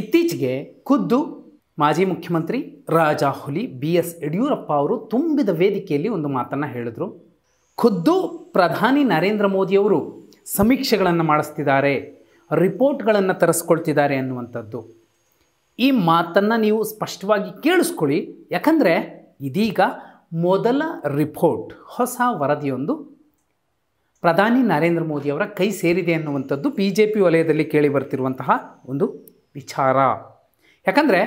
ಇತ್ತೀಚೆಗೆ ಖುದ್ದು ಮಾಜಿ ಮುಖ್ಯಮಂತ್ರಿ ರಾಜಾಹುಲಿ ಬಿ ಎಸ್ ಯಡಿಯೂರಪ್ಪ ಅವರು ತುಂಬಿದ ವೇದಿಕೆಯಲ್ಲಿ ಒಂದು ಮಾತನ್ನು ಹೇಳಿದರು ಖುದ್ದು ಪ್ರಧಾನಿ ನರೇಂದ್ರ ಮೋದಿಯವರು ಸಮೀಕ್ಷೆಗಳನ್ನು ಮಾಡಿಸ್ತಿದ್ದಾರೆ ರಿಪೋರ್ಟ್ಗಳನ್ನು ತರಿಸ್ಕೊಳ್ತಿದ್ದಾರೆ ಅನ್ನುವಂಥದ್ದು ಈ ಮಾತನ್ನು ನೀವು ಸ್ಪಷ್ಟವಾಗಿ ಕೇಳಿಸ್ಕೊಳ್ಳಿ ಯಾಕಂದರೆ ಇದೀಗ ಮೊದಲ ರಿಪೋರ್ಟ್ ಹೊಸ ವರದಿಯೊಂದು ಪ್ರಧಾನಿ ನರೇಂದ್ರ ಮೋದಿಯವರ ಕೈ ಸೇರಿದೆ ಅನ್ನುವಂಥದ್ದು ಬಿ ಜೆ ಪಿ ವಲಯದಲ್ಲಿ ಕೇಳಿ ಬರ್ತಿರುವಂತಹ ಒಂದು ವಿಚಾರ ಯಾಕಂದರೆ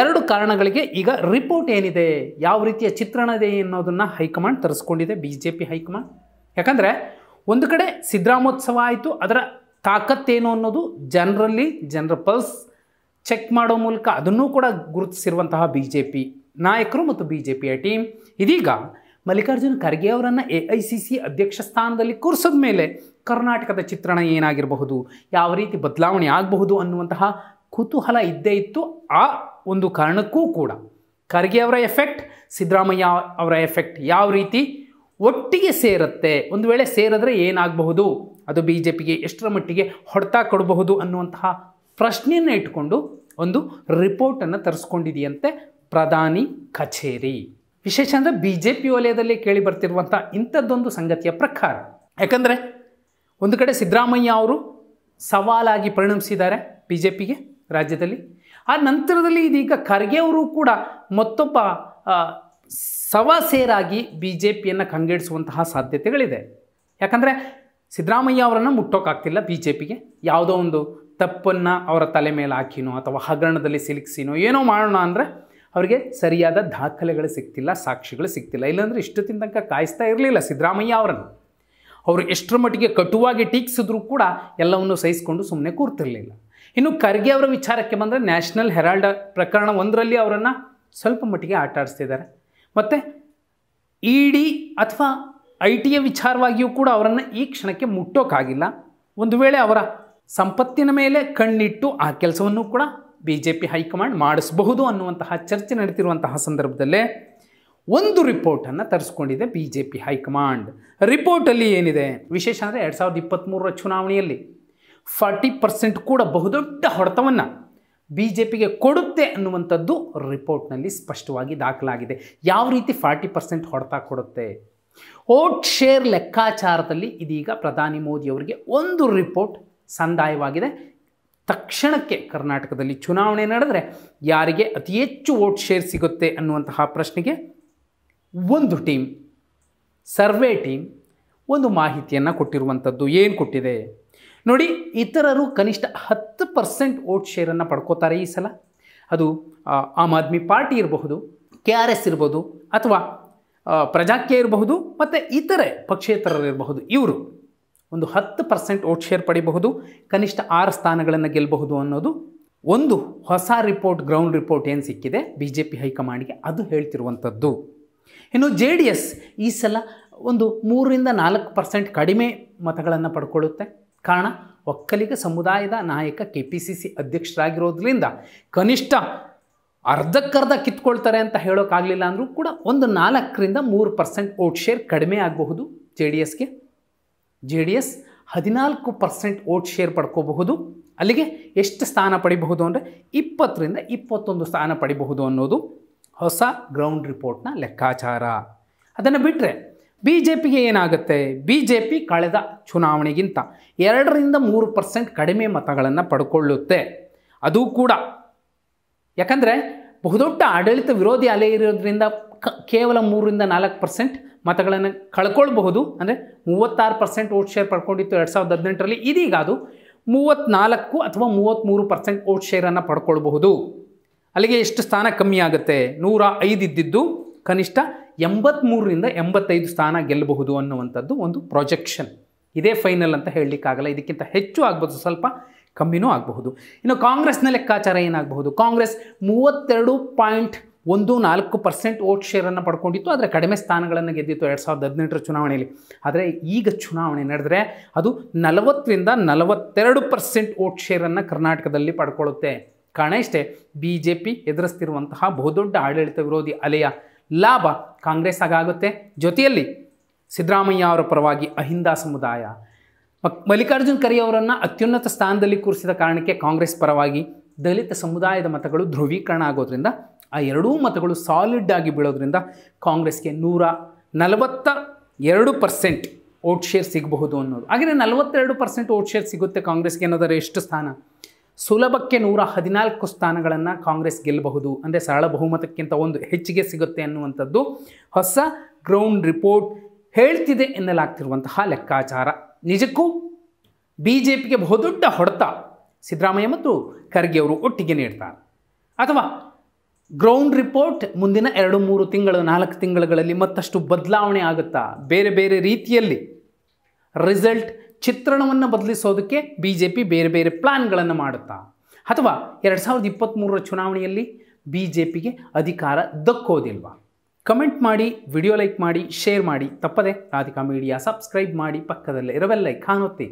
ಎರಡು ಕಾರಣಗಳಿಗೆ ಈಗ ರಿಪೋರ್ಟ್ ಏನಿದೆ ಯಾವ ರೀತಿಯ ಚಿತ್ರಣ ಇದೆ ಅನ್ನೋದನ್ನು ಹೈಕಮಾಂಡ್ ತರಿಸ್ಕೊಂಡಿದೆ ಬಿ ಜೆ ಪಿ ಹೈಕಮಾಂಡ್ ಯಾಕಂದರೆ ಒಂದು ಕಡೆ ಸಿದ್ದರಾಮೋತ್ಸವ ಆಯಿತು ಅದರ ತಾಕತ್ತೇನು ಅನ್ನೋದು ಜನರಲ್ಲಿ ಜನರ ಪಲ್ಸ್ ಚೆಕ್ ಮಾಡೋ ಮೂಲಕ ಅದನ್ನೂ ಕೂಡ ಗುರುತಿಸಿರುವಂತಹ ಬಿ ಜೆ ಪಿ ನಾಯಕರು ಮತ್ತು ಬಿ ಜೆ ಪಿಯ ಟೀಮ್ ಇದೀಗ ಮಲ್ಲಿಕಾರ್ಜುನ ಖರ್ಗೆ ಅವರನ್ನು ಎ ಐ ಸಿ ಸಿ ಅಧ್ಯಕ್ಷ ಸ್ಥಾನದಲ್ಲಿ ಕೂರಿಸಿದ ಮೇಲೆ ಕರ್ನಾಟಕದ ಚಿತ್ರಣ ಏನಾಗಿರಬಹುದು ಯಾವ ರೀತಿ ಬದಲಾವಣೆ ಆಗಬಹುದು ಅನ್ನುವಂತಹ ಕುತೂಹಲ ಇದ್ದೇ ಇತ್ತು ಆ ಒಂದು ಕಾರಣಕ್ಕೂ ಕೂಡ ಖರ್ಗೆ ಅವರ ಎಫೆಕ್ಟ್ ಸಿದ್ದರಾಮಯ್ಯ ಅವರ ಎಫೆಕ್ಟ್ ಯಾವ ರೀತಿ ಒಟ್ಟಿಗೆ ಸೇರುತ್ತೆ ಒಂದು ವೇಳೆ ಸೇರಿದ್ರೆ ಏನಾಗಬಹುದು ಅದು ಬಿ ಜೆ ಪಿಗೆ ಎಷ್ಟರ ಮಟ್ಟಿಗೆ ಹೊಡೆತ ಕೊಡಬಹುದು ಅನ್ನುವಂತಹ ಪ್ರಶ್ನೆಯನ್ನು ಇಟ್ಕೊಂಡು ಒಂದು ರಿಪೋರ್ಟನ್ನು ತರಿಸ್ಕೊಂಡಿದೆಯಂತೆ ಪ್ರಧಾನಿ ಕಚೇರಿ ವಿಶೇಷ ಅಂದರೆ ಬಿ ಜೆ ಪಿ ವಲಯದಲ್ಲಿ ಕೇಳಿ ಬರ್ತಿರುವಂಥ ಇಂಥದ್ದೊಂದು ಸಂಗತಿಯ ಪ್ರಕಾರ ಯಾಕಂದರೆ ಒಂದು ಕಡೆ ಸಿದ್ದರಾಮಯ್ಯ ಅವರು ಸವಾಲಾಗಿ ಪರಿಣಮಿಸಿದ್ದಾರೆ ಬಿ ಜೆ ಪಿಗೆ ರಾಜ್ಯದಲ್ಲಿ ಆ ನಂತರದಲ್ಲಿ ಇದೀಗ ಖರ್ಗೆ ಅವರು ಕೂಡ ಮತ್ತೊಬ್ಬ ಸವಸೇರಾಗಿ ಬಿ ಜೆ ಪಿಯನ್ನು ಕಂಗೆಡಿಸುವಂತಹ ಸಾಧ್ಯತೆಗಳಿದೆ ಯಾಕಂದರೆ ಸಿದ್ದರಾಮಯ್ಯ ಅವರನ್ನು ಮುಟ್ಟೋಕ್ಕಾಗ್ತಿಲ್ಲ ಬಿ ಜೆ ಪಿಗೆ ಯಾವುದೋ ಒಂದು ತಪ್ಪನ್ನು ಅವರ ತಲೆ ಮೇಲೆ ಹಾಕಿನೋ ಅಥವಾ ಹಗರಣದಲ್ಲಿ ಸಿಲುಕಿಸಿನೋ ಏನೋ ಮಾಡೋಣ ಅಂದರೆ ಅವರಿಗೆ ಸರಿಯಾದ ದಾಖಲೆಗಳು ಸಿಗ್ತಿಲ್ಲ ಸಾಕ್ಷಿಗಳು ಸಿಗ್ತಿಲ್ಲ ಇಲ್ಲಾಂದರೆ ಇಷ್ಟೊತ್ತಿನ ತನಕ ಕಾಯಿಸ್ತಾ ಇರಲಿಲ್ಲ ಸಿದ್ದರಾಮಯ್ಯ ಅವರನ್ನು ಅವರು ಎಷ್ಟರ ಮಟ್ಟಿಗೆ ಕಟುವಾಗಿ ಟೀಕಿಸಿದ್ರೂ ಕೂಡ ಎಲ್ಲವನ್ನು ಸಹಿಸಿಕೊಂಡು ಸುಮ್ಮನೆ ಕೂರ್ತಿರಲಿಲ್ಲ ಇನ್ನು ಖರ್ಗೆ ಅವರ ವಿಚಾರಕ್ಕೆ ಬಂದರೆ ನ್ಯಾಷನಲ್ ಹೆರಾಲ್ಡ್ ಪ್ರಕರಣ ಒಂದರಲ್ಲಿ ಅವರನ್ನು ಸ್ವಲ್ಪ ಮಟ್ಟಿಗೆ ಆಟ ಆಡಿಸ್ತಿದ್ದಾರೆ ಮತ್ತು ಇ ಡಿ ಅಥವಾ ಐ ಟಿಯ ವಿಚಾರವಾಗಿಯೂ ಕೂಡ ಅವರನ್ನು ಈ ಕ್ಷಣಕ್ಕೆ ಮುಟ್ಟೋಕ್ಕಾಗಿಲ್ಲ ಒಂದು ವೇಳೆ ಅವರ ಸಂಪತ್ತಿನ ಮೇಲೆ ಕಣ್ಣಿಟ್ಟು ಆ ಕೆಲಸವನ್ನು ಕೂಡ ಬಿ ಜೆ ಪಿ ಹೈಕಮಾಂಡ್ ಮಾಡಿಸಬಹುದು ಅನ್ನುವಂತಹ ಚರ್ಚೆ ನಡೆದಿರುವಂತಹ ಸಂದರ್ಭದಲ್ಲೇ ಒಂದು ರಿಪೋರ್ಟನ್ನು ತರಿಸ್ಕೊಂಡಿದೆ ಬಿ ಜೆ ಪಿ ಹೈಕಮಾಂಡ್ ರಿಪೋರ್ಟಲ್ಲಿ ಏನಿದೆ ವಿಶೇಷ ಅಂದರೆ ಎರಡು ಸಾವಿರದ ಇಪ್ಪತ್ತ್ಮೂರರ ಚುನಾವಣೆಯಲ್ಲಿ ಫಾರ್ಟಿ ಪರ್ಸೆಂಟ್ ಕೂಡ ಬಹುದೊಡ್ಡ ಹೊಡೆತವನ್ನು ಬಿ ಜೆ ಪಿಗೆ ಕೊಡುತ್ತೆ ಅನ್ನುವಂಥದ್ದು ರಿಪೋರ್ಟ್ನಲ್ಲಿ ಸ್ಪಷ್ಟವಾಗಿ ದಾಖಲಾಗಿದೆ ಯಾವ ರೀತಿ ಫಾರ್ಟಿ ಪರ್ಸೆಂಟ್ ಹೊಡೆತ ಕೊಡುತ್ತೆ ಓಟ್ ಶೇರ್ ಲೆಕ್ಕಾಚಾರದಲ್ಲಿ ಇದೀಗ ಪ್ರಧಾನಿ ಮೋದಿಯವರಿಗೆ ಒಂದು ರಿಪೋರ್ಟ್ ಸಂದಾಯವಾಗಿದೆ ತಕ್ಷಣಕ್ಕೆ ಕರ್ನಾಟಕದಲ್ಲಿ ಚುನಾವಣೆ ನಡೆದರೆ ಯಾರಿಗೆ ಅತಿ ಹೆಚ್ಚು ಓಟ್ ಶೇರ್ ಸಿಗುತ್ತೆ ಅನ್ನುವಂತಹ ಪ್ರಶ್ನೆಗೆ ಒಂದು ಟೀಮ್ ಸರ್ವೆ ಟೀಮ್ ಒಂದು ಮಾಹಿತಿಯನ್ನು ಕೊಟ್ಟಿರುವಂಥದ್ದು ಏನು ಕೊಟ್ಟಿದೆ ನೋಡಿ ಇತರರು ಕನಿಷ್ಠ ಹತ್ತು ಪರ್ಸೆಂಟ್ ವೋಟ್ ಶೇರನ್ನು ಪಡ್ಕೋತಾರೆ ಈ ಸಲ ಅದು ಆಮ್ ಆದ್ಮಿ ಪಾರ್ಟಿ ಇರಬಹುದು ಕೆ ಆರ್ ಎಸ್ ಇರ್ಬೋದು ಅಥವಾ ಪ್ರಜಾಕ್ಯ ಇರಬಹುದು ಮತ್ತು ಇತರೆ ಪಕ್ಷೇತರರಿರಬಹುದು ಇರಬಹುದು ಇವರು ಒಂದು ಹತ್ತು ಪರ್ಸೆಂಟ್ ವೋಟ್ ಶೇರ್ ಪಡಿಬಹುದು ಕನಿಷ್ಠ ಆರು ಸ್ಥಾನಗಳನ್ನು ಗೆಲ್ಲಬಹುದು ಅನ್ನೋದು ಒಂದು ಹೊಸ ರಿಪೋರ್ಟ್ ಗ್ರೌಂಡ್ ರಿಪೋರ್ಟ್ ಏನು ಸಿಕ್ಕಿದೆ ಬಿ ಜೆ ಪಿ ಹೈಕಮಾಂಡ್ಗೆ ಅದು ಹೇಳ್ತಿರುವಂಥದ್ದು ಇನ್ನು ಜೆ ಡಿ ಎಸ್ ಈ ಸಲ ಒಂದು ಮೂರರಿಂದ ನಾಲ್ಕು ಪರ್ಸೆಂಟ್ ಕಡಿಮೆ ಮತಗಳನ್ನು ಪಡ್ಕೊಳ್ಳುತ್ತೆ ಕಾರಣ ಒಕ್ಕಲಿಗ ಸಮುದಾಯದ ನಾಯಕ ಕೆ ಪಿ ಸಿ ಸಿ ಅಧ್ಯಕ್ಷರಾಗಿರೋದ್ರಿಂದ ಕನಿಷ್ಠ ಅರ್ಧಕ್ಕರ್ಧ ಕಿತ್ಕೊಳ್ತಾರೆ ಅಂತ ಹೇಳೋಕ್ಕಾಗಲಿಲ್ಲ ಅಂದರೂ ಕೂಡ ಒಂದು ನಾಲ್ಕರಿಂದ ಮೂರು ಪರ್ಸೆಂಟ್ ವೋಟ್ ಶೇರ್ ಕಡಿಮೆ ಆಗಬಹುದು ಜೆ ಡಿ ಎಸ್ಗೆ ಜೆ ಡಿ ಎಸ್ ಹದಿನಾಲ್ಕು ಪರ್ಸೆಂಟ್ ವೋಟ್ ಶೇರ್ ಪಡ್ಕೋಬಹುದು ಅಲ್ಲಿಗೆ ಎಷ್ಟು ಸ್ಥಾನ ಪಡಿಬಹುದು ಅಂದರೆ ಇಪ್ಪತ್ತರಿಂದ ಇಪ್ಪತ್ತೊಂದು ಸ್ಥಾನ ಪಡಿಬಹುದು ಅನ್ನೋದು ಹೊಸ ಗ್ರೌಂಡ್ ರಿಪೋರ್ಟ್ನ ಲೆಕ್ಕಾಚಾರ ಅದನ್ನು ಬಿಟ್ಟರೆ ಬಿ ಜೆ ಪಿಗೆ ಏನಾಗುತ್ತೆ ಬಿ ಜೆ ಪಿ ಕಳೆದ ಚುನಾವಣೆಗಿಂತ ಎರಡರಿಂದ ಮೂರು ಪರ್ಸೆಂಟ್ ಕಡಿಮೆ ಮತಗಳನ್ನು ಪಡ್ಕೊಳ್ಳುತ್ತೆ ಅದು ಕೂಡ ಯಾಕಂದರೆ ಬಹುದೊಡ್ಡ ಆಡಳಿತ ವಿರೋಧಿ ಅಲೆ ಇರೋದ್ರಿಂದ ಕ ಕೇವಲ ಮೂರರಿಂದ ನಾಲ್ಕು ಪರ್ಸೆಂಟ್ ಮತಗಳನ್ನು ಕಳ್ಕೊಳ್ಬಹುದು ಅಂದರೆ ಮೂವತ್ತಾರು ಪರ್ಸೆಂಟ್ ಓಟ್ ಶೇರ್ ಪಡ್ಕೊಂಡಿತ್ತು ಎರಡು ಸಾವಿರದ ಹದಿನೆಂಟರಲ್ಲಿ ಇದೀಗ ಅದು ಮೂವತ್ತ್ನಾಲ್ಕು ಅಥವಾ ಮೂವತ್ತ್ಮೂರು ಪರ್ಸೆಂಟ್ ಓಟ್ ಶೇರನ್ನು ಪಡ್ಕೊಳ್ಬಹುದು ಅಲ್ಲಿಗೆ ಎಷ್ಟು ಸ್ಥಾನ ಕಮ್ಮಿ ಆಗುತ್ತೆ ನೂರ ಐದು ಇದ್ದಿದ್ದು ಕನಿಷ್ಠ ಎಂಬತ್ತ್ಮೂರರಿಂದ ಎಂಬತ್ತೈದು ಸ್ಥಾನ ಗೆಲ್ಲಬಹುದು ಅನ್ನುವಂಥದ್ದು ಒಂದು ಪ್ರೊಜೆಕ್ಷನ್ ಇದೇ ಫೈನಲ್ ಅಂತ ಹೇಳಲಿಕ್ಕಾಗಲ್ಲ ಇದಕ್ಕಿಂತ ಹೆಚ್ಚು ಆಗ್ಬೋದು ಸ್ವಲ್ಪ ಕಮ್ಮಿನೂ ಆಗಬಹುದು ಇನ್ನು ಕಾಂಗ್ರೆಸ್ನ ಲೆಕ್ಕಾಚಾರ ಏನಾಗಬಹುದು ಕಾಂಗ್ರೆಸ್ ಮೂವತ್ತೆರಡು ಪಾಯಿಂಟ್ ಒಂದು ನಾಲ್ಕು ಪರ್ಸೆಂಟ್ ವೋಟ್ ಶೇರನ್ನು ಪಡ್ಕೊಂಡಿತ್ತು ಆದರೆ ಕಡಿಮೆ ಸ್ಥಾನಗಳನ್ನು ಗೆದ್ದಿತ್ತು ಎರಡು ಸಾವಿರದ ಹದಿನೆಂಟರ ಚುನಾವಣೆಯಲ್ಲಿ ಆದರೆ ಈಗ ಚುನಾವಣೆ ನಡೆದರೆ ಅದು ನಲವತ್ತರಿಂದ ನಲವತ್ತೆರಡು ಪರ್ಸೆಂಟ್ ವೋಟ್ ಶೇರನ್ನು ಕರ್ನಾಟಕದಲ್ಲಿ ಪಡ್ಕೊಳ್ಳುತ್ತೆ ಕಾರಣ ಇಷ್ಟೇ ಬಿ ಜೆ ಪಿ ಎದುರಿಸ್ತಿರುವಂತಹ ಬಹುದೊಡ್ಡ ಆಡಳಿತ ವಿರೋಧಿ ಅಲೆಯ ಲಾಭ ಕಾಂಗ್ರೆಸ್ ಆಗುತ್ತೆ ಜೊತೆಯಲ್ಲಿ ಸಿದ್ದರಾಮಯ್ಯ ಅವರ ಪರವಾಗಿ ಅಹಿಂದ ಸಮುದಾಯ ಮಲ್ಲಿಕಾರ್ಜುನ್ ಖರ್ಗೆ ಅವರನ್ನು ಅತ್ಯುನ್ನತ ಸ್ಥಾನದಲ್ಲಿ ಕೂರಿಸಿದ ಕಾರಣಕ್ಕೆ ಕಾಂಗ್ರೆಸ್ ಪರವಾಗಿ ದಲಿತ ಸಮುದಾಯದ ಮತಗಳು ಧ್ರುವೀಕರಣ ಆಗೋದ್ರಿಂದ ಆ ಎರಡೂ ಮತಗಳು ಸಾಲಿಡ್ ಆಗಿ ಬೀಳೋದ್ರಿಂದ ಕಾಂಗ್ರೆಸ್ಗೆ ನೂರ ನಲವತ್ತ ಎರಡು ಪರ್ಸೆಂಟ್ ಓಟ್ ಶೇರ್ ಸಿಗಬಹುದು ಅನ್ನೋದು ಹಾಗೆಯೇ ನಲವತ್ತೆರಡು ಪರ್ಸೆಂಟ್ ಓಟ್ ಶೇರ್ ಸಿಗುತ್ತೆ ಕಾಂಗ್ರೆಸ್ಗೆ ಅನ್ನೋದರ ಎಷ್ಟು ಸ್ಥಾನ ಸುಲಭಕ್ಕೆ ನೂರ ಹದಿನಾಲ್ಕು ಸ್ಥಾನಗಳನ್ನು ಕಾಂಗ್ರೆಸ್ ಗೆಲ್ಲಬಹುದು ಅಂದರೆ ಸರಳ ಬಹುಮತಕ್ಕಿಂತ ಒಂದು ಹೆಚ್ಚಿಗೆ ಸಿಗುತ್ತೆ ಅನ್ನುವಂಥದ್ದು ಹೊಸ ಗ್ರೌಂಡ್ ರಿಪೋರ್ಟ್ ಹೇಳ್ತಿದೆ ಎನ್ನಲಾಗ್ತಿರುವಂತಹ ಲೆಕ್ಕಾಚಾರ ನಿಜಕ್ಕೂ ಬಿ ಜೆ ಪಿಗೆ ಬಹುದೊಡ್ಡ ಹೊಡೆತ ಸಿದ್ದರಾಮಯ್ಯ ಮತ್ತು ಖರ್ಗೆ ಅವರು ಒಟ್ಟಿಗೆ ನೀಡ್ತಾರೆ ಅಥವಾ ಗ್ರೌಂಡ್ ರಿಪೋರ್ಟ್ ಮುಂದಿನ ಎರಡು ಮೂರು ತಿಂಗಳು ನಾಲ್ಕು ತಿಂಗಳುಗಳಲ್ಲಿ ಮತ್ತಷ್ಟು ಬದಲಾವಣೆ ಆಗುತ್ತಾ ಬೇರೆ ಬೇರೆ ರೀತಿಯಲ್ಲಿ ರಿಸಲ್ಟ್ ಚಿತ್ರಣವನ್ನು ಬದಲಿಸೋದಕ್ಕೆ ಬಿ ಜೆ ಪಿ ಬೇರೆ ಬೇರೆ ಪ್ಲ್ಯಾನ್ಗಳನ್ನು ಮಾಡುತ್ತಾ ಅಥವಾ ಎರಡು ಸಾವಿರದ ಇಪ್ಪತ್ತ್ಮೂರರ ಚುನಾವಣೆಯಲ್ಲಿ ಬಿ ಜೆ ಪಿಗೆ ಅಧಿಕಾರ ದಕ್ಕೋದಿಲ್ವಾ ಕಮೆಂಟ್ ಮಾಡಿ ವಿಡಿಯೋ ಲೈಕ್ ಮಾಡಿ ಶೇರ್ ಮಾಡಿ ತಪ್ಪದೆ ರಾಧಿಕಾ ಮೀಡಿಯಾ ಸಬ್ಸ್ಕ್ರೈಬ್ ಮಾಡಿ ಪಕ್ಕದಲ್ಲೇ ಇರವೆಲ್ಲ ಕಾಣುತ್ತೆ